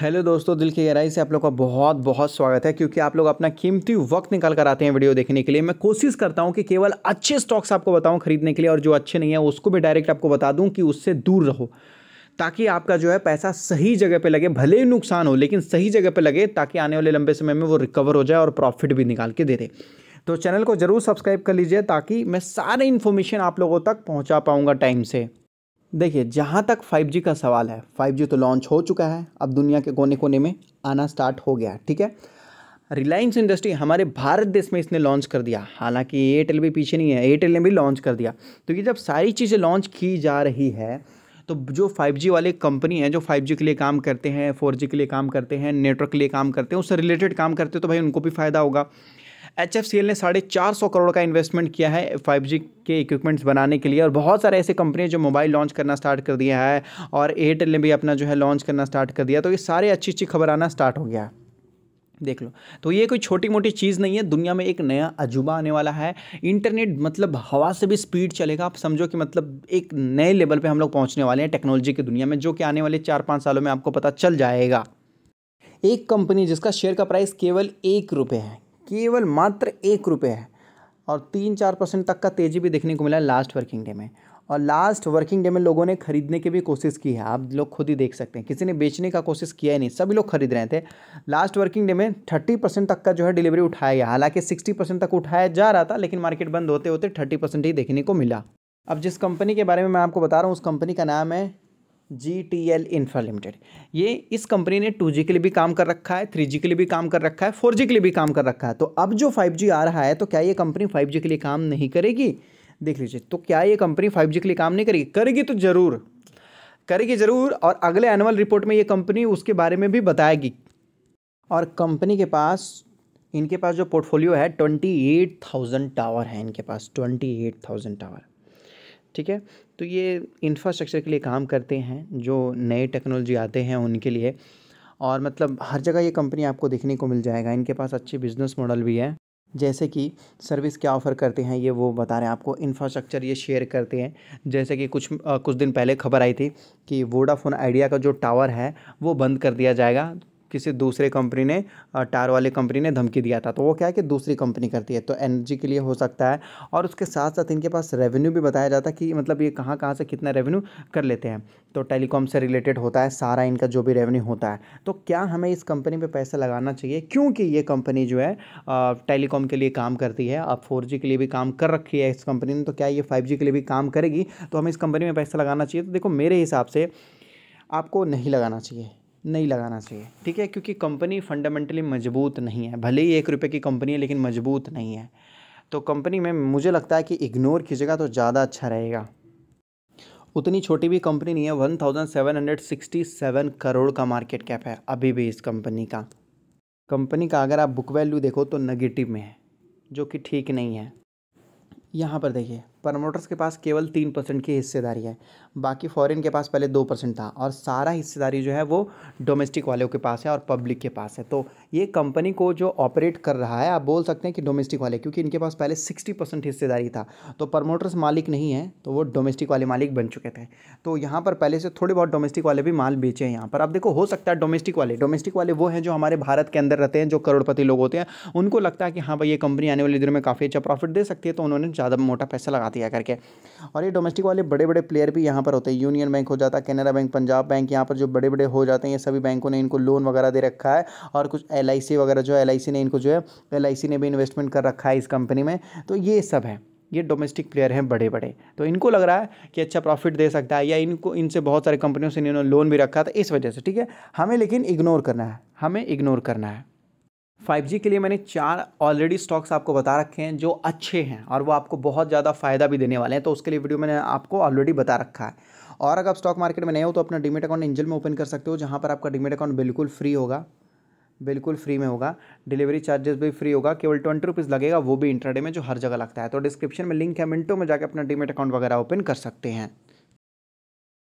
hello दोस्तों दिल की गहराई से आप लोग का बहुत बहुत स्वागत है क्योंकि आप लोग अपना कीमती वक्त निकाल कर आते हैं वीडियो देखने के लिए मैं कोशिश करता हूं कि केवल अच्छे स्टॉक्स आपको बताऊं खरीदने के लिए और जो अच्छे नहीं है उसको भी डायरेक्ट आपको बता दूं कि उससे दूर रहो ताकि आपका जो है पैसा सही जगह पर लगे भले ही नुकसान हो लेकिन सही जगह पर लगे ताकि आने वाले लंबे समय में वो रिकवर हो जाए और प्रॉफिट भी निकाल के दे दे तो चैनल को ज़रूर सब्सक्राइब कर लीजिए ताकि मैं सारे इन्फॉर्मेशन आप लोगों तक पहुँचा पाऊँगा टाइम से देखिए जहाँ तक 5G का सवाल है 5G तो लॉन्च हो चुका है अब दुनिया के कोने कोने में आना स्टार्ट हो गया ठीक है रिलायंस इंडस्ट्री हमारे भारत देश में इसने लॉन्च कर दिया हालांकि एयरटेल भी पीछे नहीं है एयरटेल ने भी लॉन्च कर दिया तो ये जब सारी चीज़ें लॉन्च की जा रही है तो जो 5G वाले कंपनी हैं जो 5G के लिए काम करते हैं 4G के लिए काम करते हैं नेटवर्क के लिए काम करते हैं उससे रिलेटेड काम करते हैं तो भाई उनको भी फ़ायदा होगा एच एफ सी एल ने साढ़े चार सौ करोड़ का इन्वेस्टमेंट किया है फाइव जी के इक्विपमेंट्स बनाने के लिए और बहुत सारे ऐसे कंपनी जो मोबाइल लॉन्च करना स्टार्ट कर दिया है और एयरटेल ने भी अपना जो है लॉन्च करना स्टार्ट कर दिया तो ये सारे अच्छी अच्छी खबर आना स्टार्ट हो गया है देख लो तो ये कोई छोटी मोटी चीज़ नहीं है दुनिया में एक नया अजूबा आने वाला है इंटरनेट मतलब हवा से भी स्पीड चलेगा आप समझो कि मतलब एक नए लेवल पे हम लोग पहुंचने वाले हैं टेक्नोलॉजी की दुनिया में जो कि आने वाले चार पाँच सालों में आपको पता चल जाएगा एक कंपनी जिसका शेयर का प्राइस केवल एक रुपये है केवल मात्र एक रुपये है और तीन चार परसेंट तक का तेज़ी भी देखने को मिला है लास्ट वर्किंग डे में और लास्ट वर्किंग डे में लोगों ने खरीदने की भी कोशिश की है आप लोग खुद ही देख सकते हैं किसी ने बेचने का कोशिश किया ही नहीं सभी लोग खरीद रहे थे लास्ट वर्किंग डे में थर्टी परसेंट तक का जो है डिलीवरी उठाया गया हालांकि सिक्सटी परसेंट तक उठाया जा रहा था लेकिन मार्केट बंद होते होते थर्टी परसेंट ही देखने को मिला अब जिस कंपनी के बारे में मैं आपको बता रहा हूँ उस कंपनी का नाम है G T L infra limited ये इस कंपनी ने टू जी के लिए भी काम कर रखा है थ्री जी के लिए भी काम कर रखा है फोर जी के लिए भी काम कर रखा है तो अब जो फाइव जी आ रहा है तो क्या ये कंपनी फाइव जी के लिए काम नहीं करेगी देख लीजिए तो क्या ये कंपनी फाइव जी के लिए काम नहीं करेगी करेगी तो ज़रूर करेगी ज़रूर और अगले एनुअल रिपोर्ट में ये कंपनी उसके बारे में भी बताएगी और कंपनी के पास इनके पास जो पोर्टफोलियो है ट्वेंटी एट थाउजेंड टावर है इनके पास ट्वेंटी एट थाउजेंड टावर ठीक है तो ये इंफ्रास्ट्रक्चर के लिए काम करते हैं जो नए टेक्नोलॉजी आते हैं उनके लिए और मतलब हर जगह ये कंपनी आपको देखने को मिल जाएगा इनके पास अच्छे बिजनेस मॉडल भी है जैसे कि सर्विस क्या ऑफ़र करते हैं ये वो बता रहे हैं आपको इंफ्रास्ट्रक्चर ये शेयर करते हैं जैसे कि कुछ आ, कुछ दिन पहले खबर आई थी कि वोडाफोन आइडिया का जो टावर है वो बंद कर दिया जाएगा किसी दूसरे कंपनी ने टार वाले कंपनी ने धमकी दिया था तो वो क्या है कि दूसरी कंपनी करती है तो एनर्जी के लिए हो सकता है और उसके साथ साथ इनके पास रेवेन्यू भी बताया जाता है कि मतलब ये कहाँ कहाँ से कितना रेवेन्यू कर लेते हैं तो टेलीकॉम से रिलेटेड होता है सारा इनका जो भी रेवेन्यू होता है तो क्या हमें इस कंपनी पर पैसा लगाना चाहिए क्योंकि ये कंपनी जो है टेलीकॉम के लिए काम करती है अब फोर के लिए भी काम कर रखी है इस कंपनी ने तो क्या ये फाइव के लिए भी काम करेगी तो हमें इस कंपनी में पैसा लगाना चाहिए तो देखो मेरे हिसाब से आपको नहीं लगाना चाहिए नहीं लगाना चाहिए ठीक है क्योंकि कंपनी फंडामेंटली मजबूत नहीं है भले ही एक रुपये की कंपनी है लेकिन मजबूत नहीं है तो कंपनी में मुझे लगता है कि इग्नोर कीजिएगा तो ज़्यादा अच्छा रहेगा उतनी छोटी भी कंपनी नहीं है one thousand seven hundred sixty seven crore का मार्केट कैप है अभी भी इस कंपनी का कंपनी का अगर आप बुक वैल्यू देखो तो नेगेटिव में है जो कि ठीक नहीं है यहाँ पर देखिए प्रमोटर्स के पास केवल तीन परसेंट की हिस्सेदारी है बाकी फॉरेन के पास पहले दो परसेंट था और सारा हिस्सेदारी जो है वो डोमेस्टिक वालों के पास है और पब्लिक के पास है तो ये कंपनी को जो ऑपरेट कर रहा है आप बोल सकते हैं कि डोमेस्टिक वाले क्योंकि इनके पास पहले सिक्सटी परसेंट हिस्सेदारी था तो प्रमोटर्स मालिक नहीं है तो वो डोमेस्टिक वाले मालिक बन चुके थे तो यहाँ पर पहले से थोड़े बहुत डोमेस्टिक वाले भी माल बेचे हैं यहाँ पर अब देखो हो सकता है डोमेस्टिक वाले डोमेस्टिक वाले वो हैं जो हमारे भारत के अंदर रहते हैं जो करोड़पति लोग होते हैं उनको लगता है कि हाँ भाई ये कंपनी आने वाले दिनों में काफ़ी अच्छा प्रॉफिट दे सकती है तो उन्होंने ज़्यादा मोटा पैसा लगा दिया सकती है करके और ये डोमेस्टिक वाले बड़े बड़े प्लेयर भी यहाँ पर होते हैं यूनियन बैंक हो जाता है कैनरा बैंक पंजाब बैंक यहाँ पर जो बड़े बड़े हो जाते हैं ये सभी बैंकों ने इनको लोन वगैरह दे रखा है और कुछ एल वगैरह जो है एल ने इनको जो है एल ने भी इन्वेस्टमेंट कर रखा है इस कंपनी में तो ये सब है ये डोमेस्टिक प्लेयर हैं बड़े बड़े तो इनको लग रहा है कि अच्छा प्रॉफिट दे सकता है या इनको इनसे बहुत सारी कंपनियों से इन्होंने लोन भी रखा था इस वजह से ठीक है हमें लेकिन इग्नोर करना है हमें इग्नोर करना है 5G के लिए मैंने चार ऑलरेडी स्टॉक्स आपको बता रखे हैं जो अच्छे हैं और वो आपको बहुत ज़्यादा फ़ायदा भी देने वाले हैं तो उसके लिए वीडियो मैंने आपको ऑलरेडी बता रखा है और अगर आप स्टॉक मार्केट में नए हो तो अपना डीमेट अकाउंट एंजल में ओपन कर सकते हो जहाँ पर आपका डिमेट अकाउंट बिल्कुल फ्री होगा बिल्कुल फ्री में होगा डिलीवरी चार्जेस भी फ्री होगा केवल ट्वेंटी रुपीज़ लगेगा वो भी इंटरडे में जो हर जगह लगता है तो डिस्क्रिप्शन में लिंक है मिनटों में जाकर अपना डिमेट अकाउंट वगैरह ओपन कर सकते हैं